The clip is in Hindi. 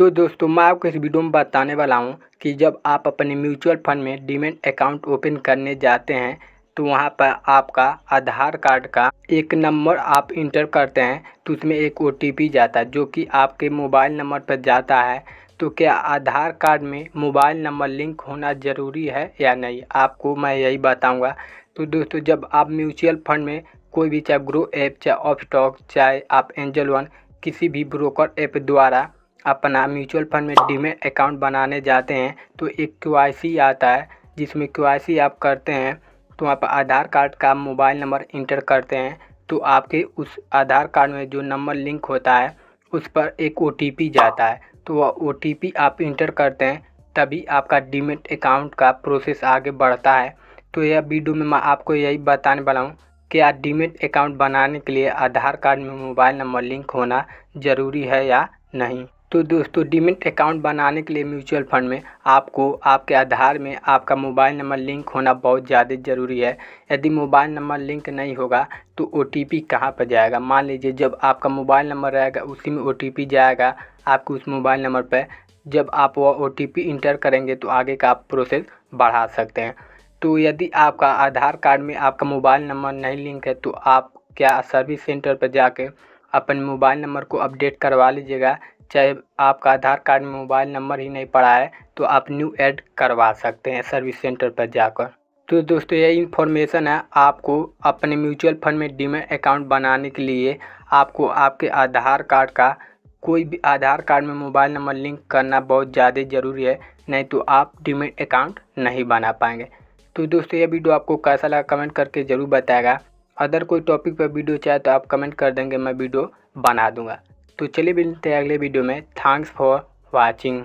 तो दोस्तों मैं आपको इस वीडियो में बताने वाला हूँ कि जब आप अपने म्यूचुअल फंड में डिमेंट अकाउंट ओपन करने जाते हैं तो वहाँ पर आपका आधार कार्ड का एक नंबर आप इंटर करते हैं तो उसमें एक ओ जाता है जो कि आपके मोबाइल नंबर पर जाता है तो क्या आधार कार्ड में मोबाइल नंबर लिंक होना ज़रूरी है या नहीं आपको मैं यही बताऊंगा तो दोस्तों जब आप म्यूचुअल फंड में कोई भी चाहे ग्रो ऐप चाहे ऑफ स्टॉक चाहे आप एंजल वन किसी भी ब्रोकर ऐप द्वारा अपना म्यूचुअल फंड में डीमेट अकाउंट बनाने जाते हैं तो एक क्यू आता है जिसमें क्यू आप करते हैं तो आप आधार कार्ड का मोबाइल नंबर इंटर करते हैं तो आपके उस आधार कार्ड में जो नंबर लिंक होता है उस पर एक ओ जाता है तो वह ओ आप इंटर करते हैं तभी आपका डीमेट अकाउंट का प्रोसेस आगे बढ़ता है तो यह वीडियो में मैं आपको यही बताने वाला हूँ कि आप डीमेट अकाउंट बनाने के लिए आधार कार्ड में मोबाइल नंबर लिंक होना ज़रूरी है या नहीं तो दोस्तों डीमेट अकाउंट बनाने के लिए म्यूचुअल फंड में आपको आपके आधार में आपका मोबाइल नंबर लिंक होना बहुत ज़्यादा ज़रूरी है यदि मोबाइल नंबर लिंक नहीं होगा तो ओ टी पी कहाँ पर जाएगा मान लीजिए जब आपका मोबाइल नंबर रहेगा उसी में ओ टी पी जाएगा आपके उस मोबाइल नंबर पर जब आप वो ओ टी पी इंटर करेंगे तो आगे का आप प्रोसेस बढ़ा सकते हैं तो यदि आपका आधार कार्ड में आपका मोबाइल नंबर नहीं लिंक है तो आप क्या सर्विस सेंटर पर जाके अपन मोबाइल नंबर को अपडेट करवा लीजिएगा चाहे आपका आधार कार्ड में मोबाइल नंबर ही नहीं पड़ा है तो आप न्यू ऐड करवा सकते हैं सर्विस सेंटर पर जाकर तो दोस्तों ये इन्फॉर्मेशन है आपको अपने म्यूचुअल फंड में डीमेट अकाउंट बनाने के लिए आपको आपके आधार कार्ड का कोई भी आधार कार्ड में मोबाइल नंबर लिंक करना बहुत ज़्यादा ज़रूरी है नहीं तो आप डीमेट अकाउंट नहीं बना पाएंगे तो दोस्तों ये वीडियो आपको कैसा लगा कमेंट करके ज़रूर बताएगा अदर कोई टॉपिक पर वीडियो चाहे तो आप कमेंट कर देंगे मैं वीडियो बना दूँगा तो चलिए मिलते हैं अगले वीडियो में थैंक्स फॉर वॉचिंग